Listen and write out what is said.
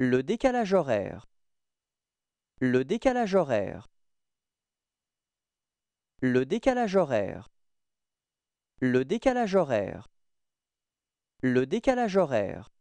Le décalage horaire. Le décalage horaire. Le décalage horaire. Le décalage horaire. Le décalage horaire.